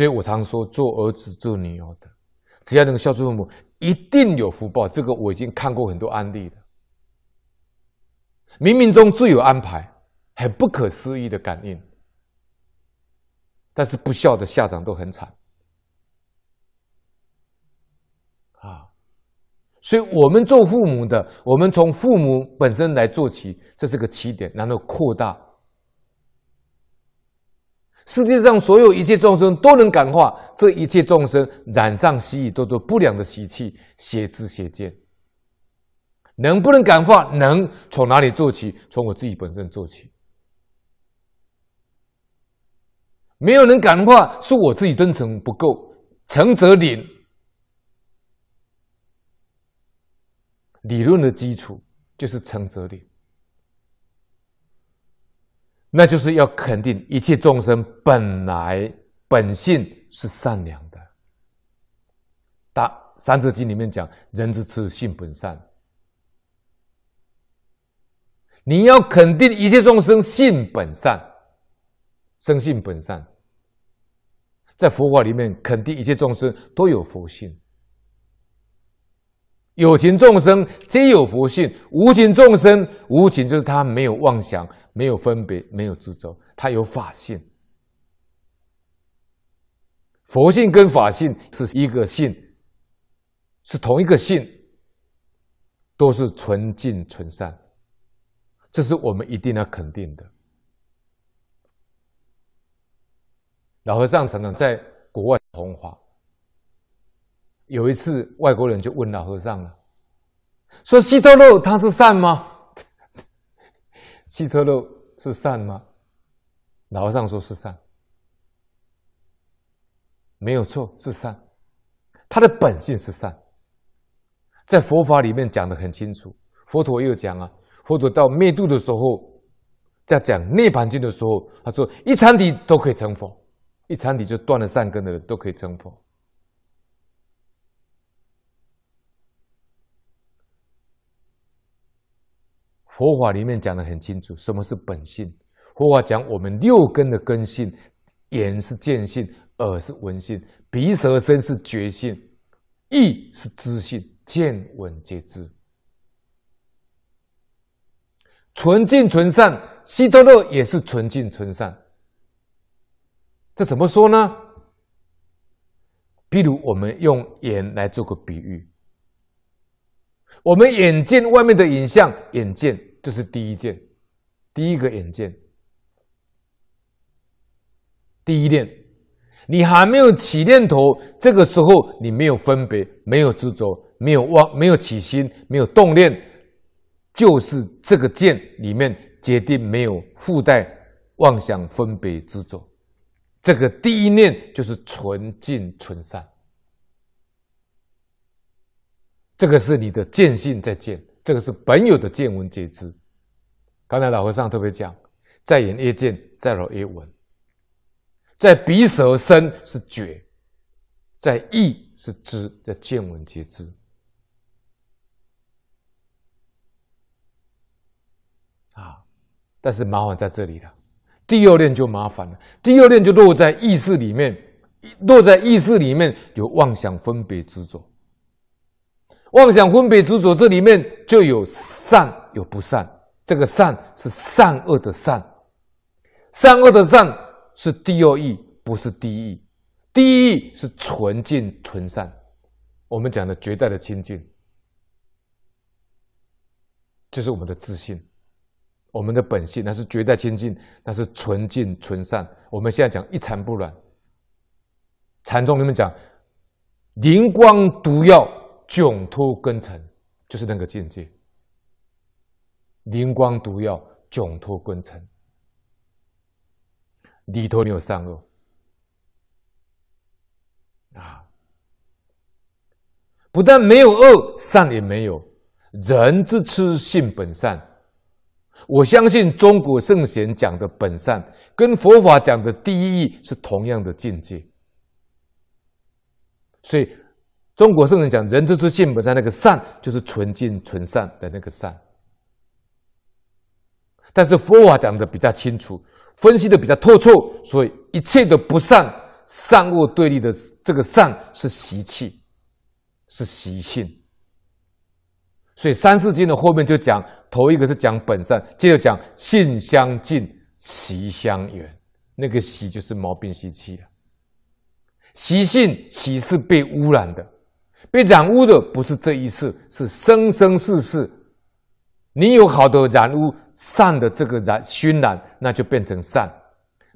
所以，我常说，做儿子、做女儿的，只要能够孝顺父母，一定有福报。这个我已经看过很多案例了，冥冥中自有安排，很不可思议的感应。但是不孝的下场都很惨啊！所以，我们做父母的，我们从父母本身来做起，这是个起点，然后扩大。世界上所有一切众生都能感化，这一切众生染上习以多多不良的习气、邪知邪见，能不能感化？能，从哪里做起？从我自己本身做起。没有人感化，是我自己真诚不够，诚则灵。理论的基础就是诚则灵。那就是要肯定一切众生本来本性是善良的。《大三字经》里面讲：“人之初，性本善。”你要肯定一切众生性本善，生性本善。在佛法里面，肯定一切众生都有佛性。有情众生皆有佛性，无情众生无情就是他没有妄想，没有分别，没有执着，他有法性。佛性跟法性是一个性，是同一个性，都是纯净纯善，这是我们一定要肯定的。老和尚常常在国外弘法。有一次，外国人就问老和尚了：“说希特勒他是善吗？希特勒是善吗？”老和尚说：“是善，没有错，是善。他的本性是善，在佛法里面讲的很清楚。佛陀又讲啊，佛陀到灭度的时候，在讲涅盘经的时候，他说：一禅体都可以成佛，一禅体就断了善根的人都可以成佛。”佛法里面讲得很清楚，什么是本性？佛法讲我们六根的根性，眼是见性，耳是闻性，鼻、舌、身是觉性，意是知性，见闻皆知。纯净纯善，希特勒也是纯净纯善。这怎么说呢？譬如我们用眼来做个比喻，我们眼见外面的影像，眼见。这是第一件，第一个眼见，第一念，你还没有起念头，这个时候你没有分别，没有执着，没有妄，没有起心，没有动念，就是这个见里面决定没有附带妄想、分别、执着，这个第一念就是纯净纯善，这个是你的见性在见。这个是本有的见闻皆知。刚才老和尚特别讲，在眼一见，在耳一闻，在鼻舌身是觉，在意是知，在见闻皆知。啊，但是麻烦在这里了，第二念就麻烦了，第二念就落在意识里面，落在意识里面有妄想分别执着，妄想分别执着这里面。就有善有不善，这个善是善恶的善，善恶的善是第二义，不是第一义。第一义是纯净纯善，我们讲的绝代的清净，就是我们的自信，我们的本性那是绝代清净，那是纯净纯善。我们现在讲一尘不染，禅宗里面讲灵光毒药，迥脱根尘。就是那个境界，灵光毒药，窘脱根尘，里头你有善恶啊！不但没有恶，善也没有。人之痴，性本善，我相信中国圣贤讲的本善，跟佛法讲的第一义是同样的境界，所以。中国圣人讲人之初性本善，那个善就是纯净纯善的那个善。但是佛法讲的比较清楚，分析的比较透彻，所以一切的不善、善恶对立的这个善是习气，是习性。所以《三世经》的后面就讲，头一个是讲本善，接着讲性相近，习相远。那个习就是毛病习气啊。习性习是被污染的。被染污的不是这一次，是生生世世。你有好的染污，善的这个染熏染，那就变成善；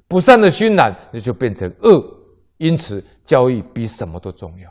不善的熏染，那就变成恶。因此，教育比什么都重要。